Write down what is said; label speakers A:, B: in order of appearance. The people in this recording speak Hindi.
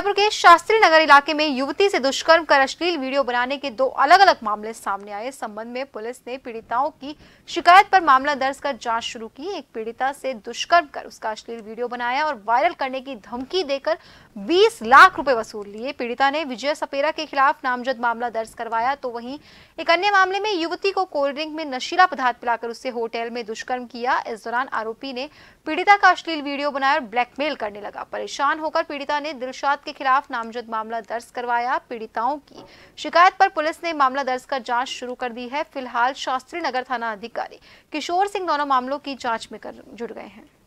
A: सीतापुर के शास्त्री नगर इलाके में युवती से दुष्कर्म कर अश्लील वीडियो बनाने के दो अलग अलग मामले सामने आए संबंध में पुलिस ने पीड़िताओं की शिकायत पर मामला दर्ज कर जांच शुरू की एक पीड़िता से दुष्कर्म कर उसका अश्लील वीडियो बनाया और वायरल करने की धमकी देकर 20 लाख रुपए वसूल लिए पीड़िता ने विजय सपेरा के खिलाफ नामजद मामला दर्ज करवाया तो वही एक अन्य मामले में युवती को कोल्ड ड्रिंक में नशीला पदार्थ पिलाकर उससे होटल में दुष्कर्म किया इस दौरान आरोपी ने पीड़िता का अश्लील वीडियो बनाया और ब्लैकमेल करने लगा परेशान होकर पीड़िता ने दिलशाद के खिलाफ नामजद मामला दर्ज करवाया पीड़िताओं की शिकायत पर पुलिस ने मामला दर्ज कर जांच शुरू कर दी है फिलहाल शास्त्री नगर थाना अधिकारी किशोर सिंह दोनों मामलों की जांच में कर जुड़ गए हैं